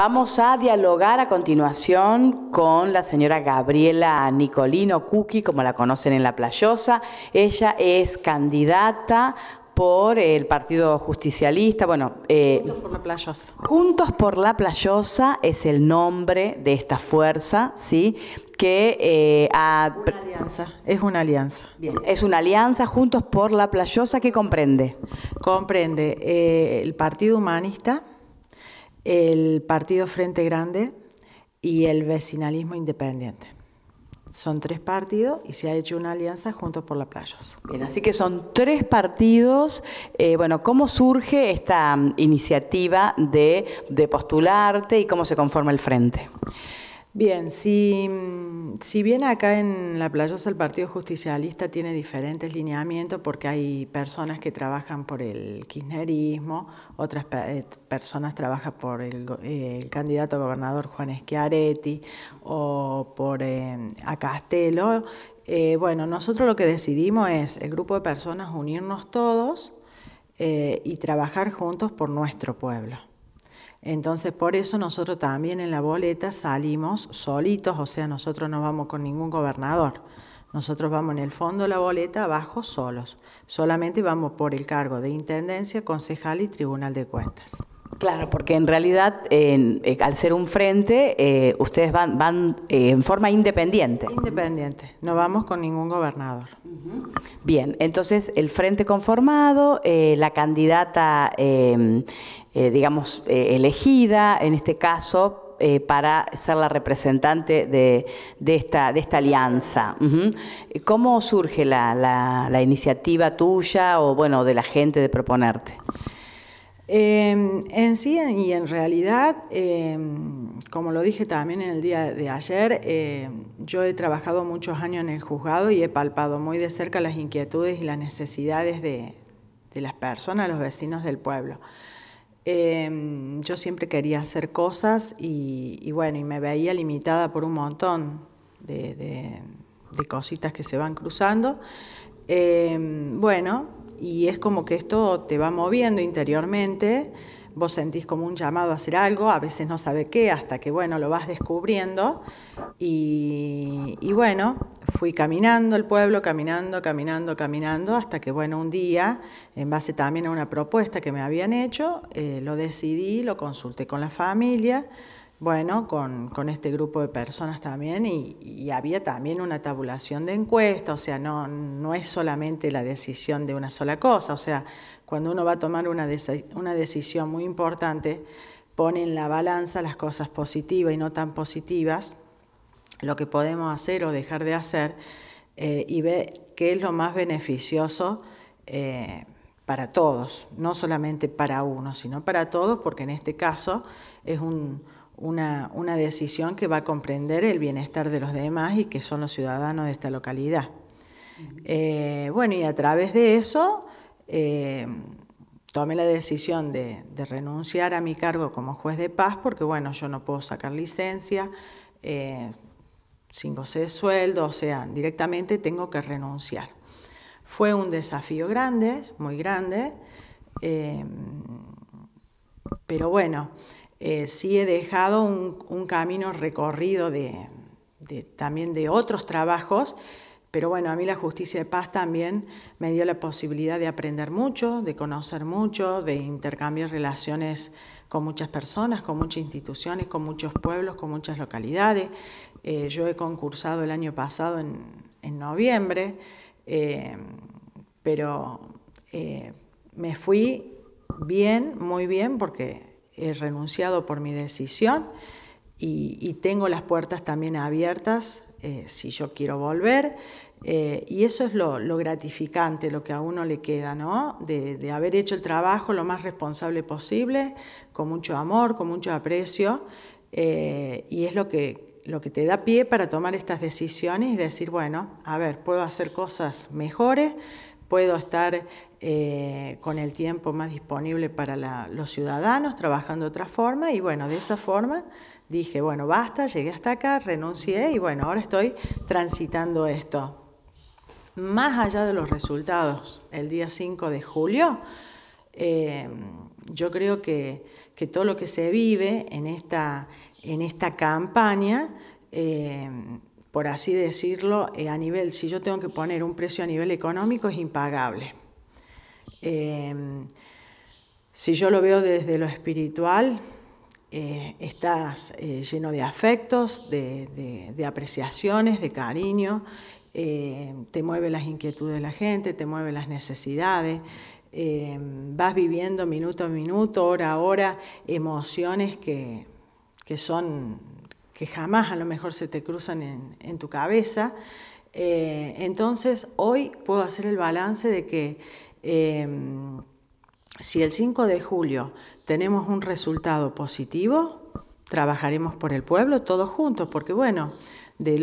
Vamos a dialogar a continuación con la señora Gabriela Nicolino Cuqui, como la conocen en La Playosa. Ella es candidata por el Partido Justicialista, bueno... Eh, Juntos por la Playosa. Juntos por la Playosa es el nombre de esta fuerza, ¿sí? que eh, una alianza. es una alianza. Bien. Es una alianza Juntos por la Playosa ¿qué comprende. Comprende eh, el Partido Humanista, el Partido Frente Grande y el Vecinalismo Independiente. Son tres partidos y se ha hecho una alianza junto por la Playos. Bien, así que son tres partidos. Eh, bueno, ¿cómo surge esta iniciativa de, de postularte y cómo se conforma el frente? Bien, si, bien acá en La Playosa el Partido Justicialista tiene diferentes lineamientos porque hay personas que trabajan por el kirchnerismo, otras eh, personas trabajan por eh, el, candidato gobernador Juan Schiaretti o por eh, Acastelo, bueno, nosotros lo que decidimos es el grupo de personas unirnos todos y trabajar juntos por nuestro pueblo. Entonces, por eso nosotros también en la boleta salimos solitos, o sea, nosotros no vamos con ningún gobernador. Nosotros vamos en el fondo de la boleta abajo solos. Solamente vamos por el cargo de intendencia, concejal y tribunal de cuentas. Claro, porque en realidad, eh, al ser un frente, eh, ustedes van, van eh, en forma independiente. Independiente, no vamos con ningún gobernador. Bien, entonces el frente conformado, la candidata eh, digamos, eh, elegida, en este caso, eh, para ser la representante de, de, esta, de esta, alianza. ¿Cómo surge la, la, iniciativa tuya o, bueno, de la gente de proponerte? Em, en sí y en realidad, em, como lo dije también en el día de ayer, em, yo he trabajado muchos años en el juzgado y he palpado muy de cerca las inquietudes y las necesidades de, de las personas, los vecinos del pueblo. Em, yo siempre quería hacer cosas y, y, bueno, y me veía limitada por un montón de, cositas que se van cruzando. Em, bueno, y es como que esto te va moviendo interiormente vos sentís como un llamado a hacer algo, a veces no sabe qué, hasta que bueno, lo vas descubriendo. Y, bueno, fui caminando el pueblo, caminando, caminando, caminando, hasta que bueno, un día, en base también a una propuesta que me habían hecho, eh, lo decidí, lo consulté con la familia bueno, con, este grupo de personas también y, había también una tabulación de encuesta, o sea, no, no es solamente la decisión de una sola cosa, o sea, cuando uno va a tomar una, decisión muy importante, pone en la balanza las cosas positivas y no tan positivas, lo que podemos hacer o dejar de hacer, eh, y ve qué es lo más beneficioso eh, para todos, no solamente para uno, sino para todos, porque en este caso es un una, decisión que va a comprender el bienestar de los demás y que son los ciudadanos de esta localidad. Eh, bueno, y a través de eso eh, tomé la decisión de, renunciar a mi cargo como juez de paz porque, bueno, yo no puedo sacar licencia, eh, sin goce de sueldo, o sea, directamente tengo que renunciar. Fue un desafío grande, muy grande, pero bueno. Eh, sí he dejado un, camino recorrido de, también de otros trabajos, pero bueno, a mí la justicia de paz también me dio la posibilidad de aprender mucho, de conocer mucho, de intercambiar relaciones con muchas personas, con muchas instituciones, con muchos pueblos, con muchas localidades. Eh, yo he concursado el año pasado en, noviembre, eh, pero me fui bien, muy bien, porque he renunciado por mi decisión y, tengo las puertas también abiertas eh, si yo quiero volver. Eh, y eso es lo, gratificante, lo que a uno le queda, ¿no? De, haber hecho el trabajo lo más responsable posible, con mucho amor, con mucho aprecio, eh, y es lo que, lo que te da pie para tomar estas decisiones y decir, bueno, a ver, puedo hacer cosas mejores, puedo estar eh, con el tiempo más disponible para los ciudadanos, trabajando de otra forma, y bueno, de esa forma dije, bueno, basta, llegué hasta acá, renuncié, y bueno, ahora estoy transitando esto. Más allá de los resultados, el día 5 de julio, eh, yo creo que, todo lo que se vive en esta, en esta campaña eh, por así decirlo, eh, a nivel, si yo tengo que poner un precio a nivel económico, es impagable. Em, si yo lo veo desde lo espiritual, eh, estás eh, lleno de afectos, de, apreciaciones, de cariño, em, te mueve las inquietudes de la gente, te mueve las necesidades, em, vas viviendo minuto a minuto, hora a hora, emociones que son que jamás a lo mejor se te cruzan en, tu cabeza. Eh, entonces, hoy puedo hacer el balance de que em, si el 5 de julio tenemos un resultado positivo, trabajaremos por el pueblo todos juntos, porque bueno, de,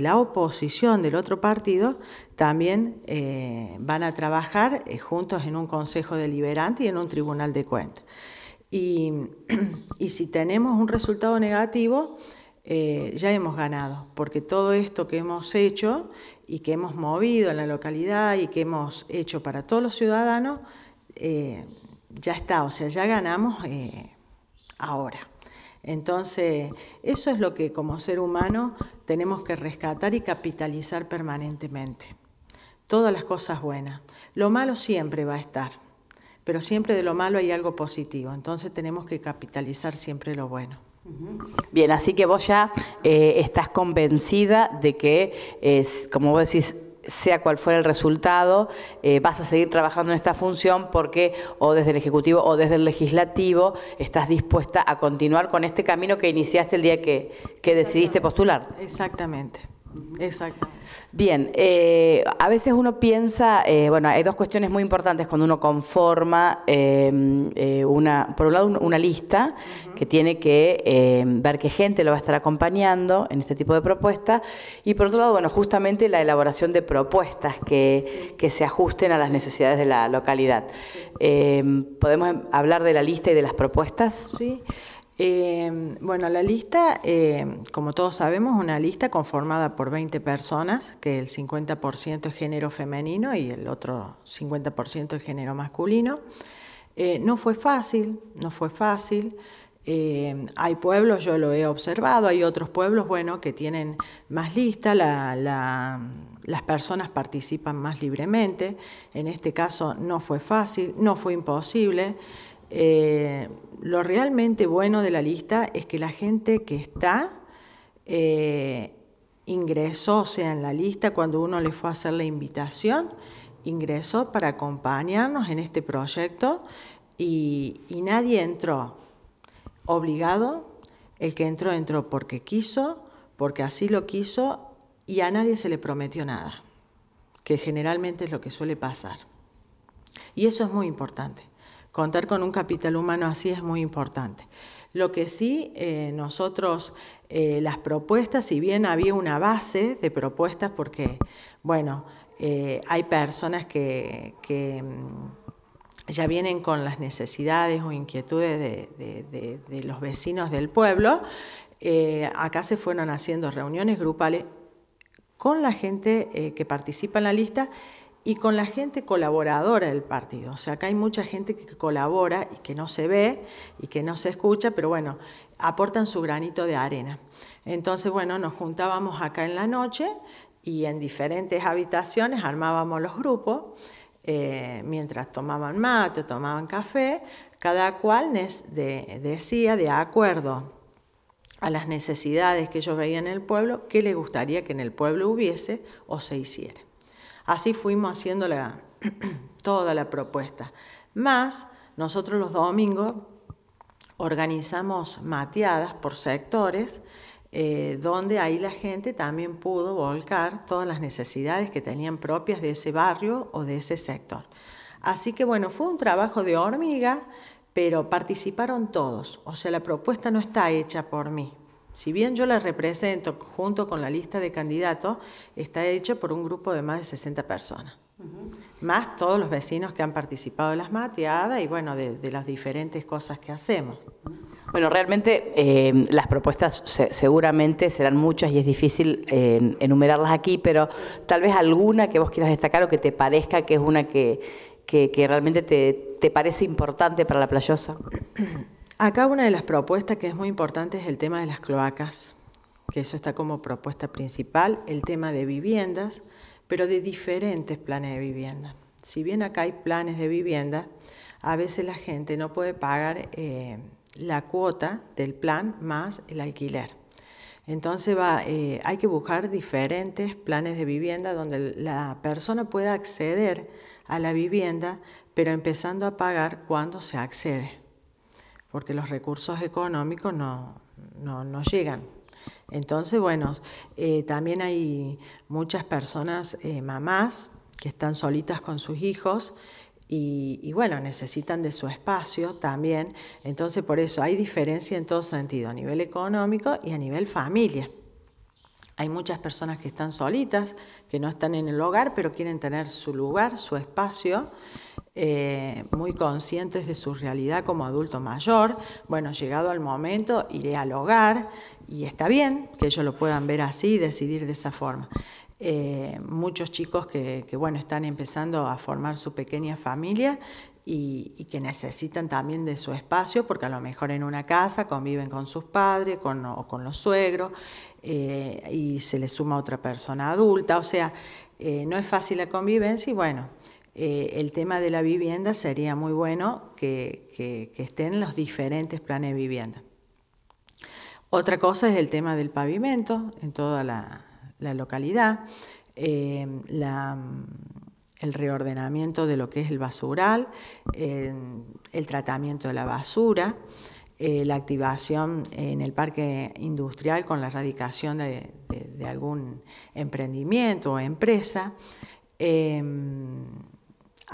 la oposición del otro partido también eh, van a trabajar eh, juntos en un consejo deliberante y en un tribunal de cuentas. Y, si tenemos un resultado negativo, eh, ya hemos ganado, porque todo esto que hemos hecho y que hemos movido en la localidad y que hemos hecho para todos los ciudadanos, eh, ya está, o sea, ya ganamos eh, ahora. Entonces, eso es lo que como ser humano tenemos que rescatar y capitalizar permanentemente. Todas las cosas buenas. Lo malo siempre va a estar pero siempre de lo malo hay algo positivo, entonces tenemos que capitalizar siempre lo bueno. Bien, así que vos ya eh, estás convencida de que, como vos decís, sea cual fuera el resultado, eh, vas a seguir trabajando en esta función porque o desde el Ejecutivo o desde el Legislativo estás dispuesta a continuar con este camino que iniciaste el día que, que decidiste postular. Exactamente. Exacto. Bien, eh, a veces uno piensa, eh, bueno, hay dos cuestiones muy importantes cuando uno conforma em, eh, una, por un lado, una lista que tiene que em, ver qué gente lo va a estar acompañando en este tipo de propuestas y por otro lado, bueno, justamente la elaboración de propuestas que, que se ajusten a las necesidades de la localidad. Em, ¿Podemos hablar de la lista y de las propuestas? Sí. Em, bueno, la lista, em, como todos sabemos, una lista conformada por 20 personas, que el 50% es género femenino y el otro 50% es género masculino. Eh, no fue fácil, no fue fácil. Em, hay pueblos, yo lo he observado, hay otros pueblos, bueno, que tienen más lista, las personas participan más libremente. En este caso no fue fácil, no fue imposible. Eh, lo realmente bueno de la lista es que la gente que está eh, ingresó, o sea, en la lista, cuando uno le fue a hacer la invitación, ingresó para acompañarnos en este proyecto y nadie entró obligado, el que entró entró porque quiso, porque así lo quiso y a nadie se le prometió nada, que generalmente es lo que suele pasar. Y eso es muy importante contar con un capital humano así es muy importante. Lo que sí, eh, nosotros, eh, las propuestas, si bien había una base de propuestas, porque, bueno, eh, hay personas que, mm, ya vienen con las necesidades o inquietudes de los vecinos del pueblo, acá se fueron haciendo reuniones grupales con la gente que participa en la lista y con la gente colaboradora del partido. O sea, acá hay mucha gente que colabora y que no se ve y que no se escucha, pero bueno, aportan su granito de arena. Entonces, bueno, nos juntábamos acá en la noche y en diferentes habitaciones armábamos los grupos, eh, mientras tomaban mate, tomaban café, cada cual decía de acuerdo a las necesidades que ellos veían en el pueblo, qué le gustaría que en el pueblo hubiese o se hiciera. Así fuimos haciendo toda la propuesta. Más, nosotros los domingos organizamos mateadas por sectores, eh, donde ahí la gente también pudo volcar todas las necesidades que tenían propias de ese barrio o de ese sector. Así que bueno, fue un trabajo de hormiga, pero participaron todos. O sea, la propuesta no está hecha por mí, si bien yo la represento junto con la lista de candidatos, está hecha por un grupo de más de 60 personas. Más todos los vecinos que han participado en las mateadas y bueno, de, las diferentes cosas que hacemos. Bueno, realmente eh, las propuestas seguramente serán muchas y es difícil eh, enumerarlas aquí, pero tal vez alguna que vos quieras destacar o que te parezca que es una que, realmente te, te parece importante para la playosa. Acá una de las propuestas que es muy importante es el tema de las cloacas, que eso está como propuesta principal, el tema de viviendas, pero de diferentes planes de vivienda. Si bien acá hay planes de vivienda, a veces la gente no puede pagar eh, la cuota del plan más el alquiler. Entonces eh, hay que buscar diferentes planes de vivienda donde la persona pueda acceder a la vivienda, pero empezando a pagar cuando se accede porque los recursos económicos no, llegan. Entonces, bueno, eh, también hay muchas personas, eh, mamás, que están solitas con sus hijos y, y, bueno, necesitan de su espacio también. Entonces, por eso hay diferencia en todo sentido, a nivel económico y a nivel familia. Hay muchas personas que están solitas, que no están en el hogar, pero quieren tener su lugar, su espacio. Eh, muy conscientes de su realidad como adulto mayor. Bueno, llegado el momento, iré al hogar y está bien que ellos lo puedan ver así y decidir de esa forma. Eh, muchos chicos que, bueno, están empezando a formar su pequeña familia y, que necesitan también de su espacio, porque a lo mejor en una casa conviven con sus padres o con los suegros, eh, y se les suma otra persona adulta, o sea, no es fácil la convivencia y bueno, eh, el tema de la vivienda sería muy bueno que, estén los diferentes planes de vivienda. Otra cosa es el tema del pavimento en toda la, localidad, eh, mm, el reordenamiento de lo que es el basural, el tratamiento de la basura, eh, la activación en el parque industrial con la erradicación de algún emprendimiento o empresa. Em,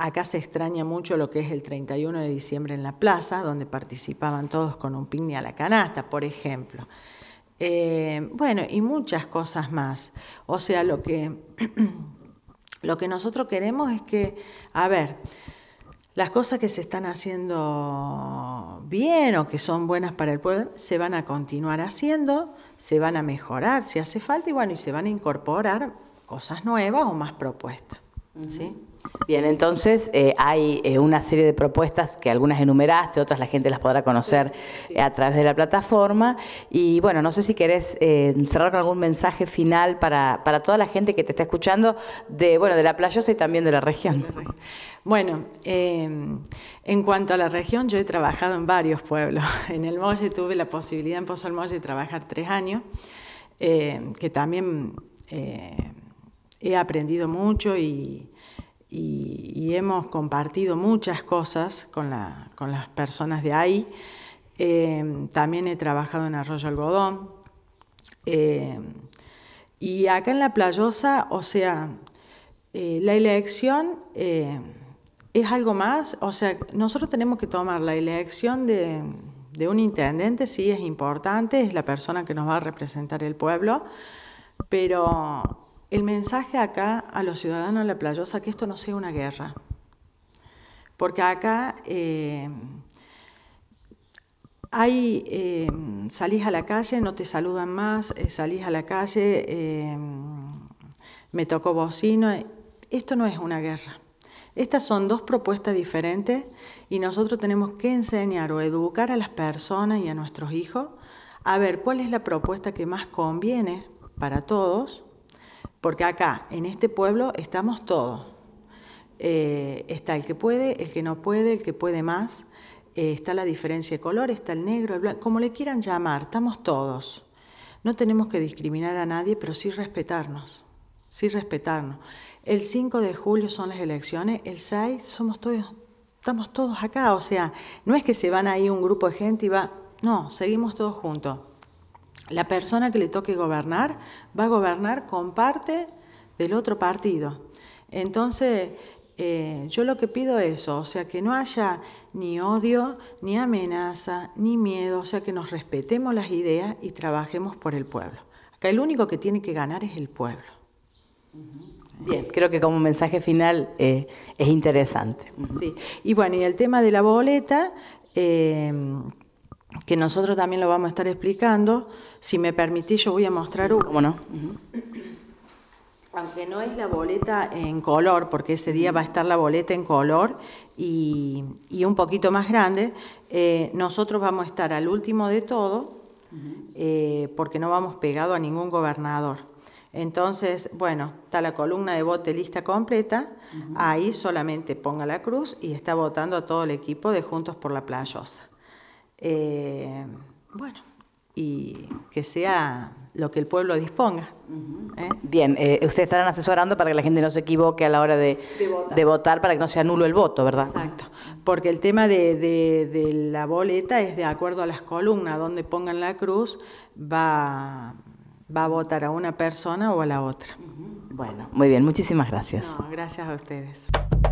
Acá se extraña mucho lo que es el 31 de diciembre en la plaza, donde participaban todos con un picnic a la canasta, por ejemplo. Eh, bueno, y muchas cosas más. O sea, lo que, lo que nosotros queremos es que, a ver, las cosas que se están haciendo bien o que son buenas para el pueblo se van a continuar haciendo, se van a mejorar si hace falta y bueno, y se van a incorporar cosas nuevas o más propuestas. ¿sí? Bien, entonces eh, hay eh, una serie de propuestas que algunas enumeraste, otras la gente las podrá conocer eh, a través de la plataforma. Y bueno, no sé si querés cerrar con algún mensaje final para, toda la gente que te está escuchando de, bueno, de la playosa y también de la región. Bueno, em, en cuanto a la región, yo he trabajado en varios pueblos. En el Molle tuve la posibilidad en Pozo del Molle de trabajar tres años, que también he aprendido mucho y y, hemos compartido muchas cosas con, las personas de ahí. Eh, también he trabajado en Arroyo Algodón. Eh, y acá en La Playosa, o sea, eh, la elección es algo más, o sea, nosotros tenemos que tomar la elección de un intendente, sí es importante, es la persona que nos va a representar el pueblo, pero el mensaje acá a los ciudadanos de la playosa que esto no sea una guerra. Porque acá eh, hay, eh, salís a la calle, no te saludan más, eh, salís a la calle, me tocó bocino. Esto no es una guerra. Estas son dos propuestas diferentes y nosotros tenemos que enseñar o educar a las personas y a nuestros hijos a ver cuál es la propuesta que más conviene para todos porque acá, en este pueblo, estamos todos. Eh, está el que puede, el que no puede, el que puede más. Eh, está la diferencia de color, está el negro, el blanco, como le quieran llamar, estamos todos. No tenemos que discriminar a nadie, pero sí respetarnos. Sí respetarnos. El 5 de julio son las elecciones, el 6 somos todos, estamos todos acá. O sea, no es que se van ahí un grupo de gente y va, no, seguimos todos juntos la persona que le toque gobernar va a gobernar con parte del otro partido. Entonces, eh, yo lo que pido es eso, o sea, que no haya ni odio, ni amenaza, ni miedo, o sea, que nos respetemos las ideas y trabajemos por el pueblo. Acá el único que tiene que ganar es el pueblo. Bien, creo que como mensaje final eh, es interesante. Sí, y bueno, y el tema de la boleta... Eh, que nosotros también lo vamos a estar explicando. Si me permitís, yo voy a mostrar uno. no? Aunque no es la boleta en color, porque ese día va a estar la boleta en color y, un poquito más grande, eh, nosotros vamos a estar al último de todo, eh, porque no vamos pegado a ningún gobernador. Entonces, bueno, está la columna de voto lista completa, ahí solamente ponga la cruz y está votando a todo el equipo de Juntos por la Playosa. Eh, bueno, y que sea lo que el pueblo disponga. ¿eh? Bien, eh, ustedes estarán asesorando para que la gente no se equivoque a la hora de, votar. para que no sea anule el voto, ¿verdad? Exacto, porque el tema de, la boleta es de acuerdo a las columnas, donde pongan la cruz, va, va a votar a una persona o a la otra. Bueno, muy bien, muchísimas gracias. gracias a ustedes.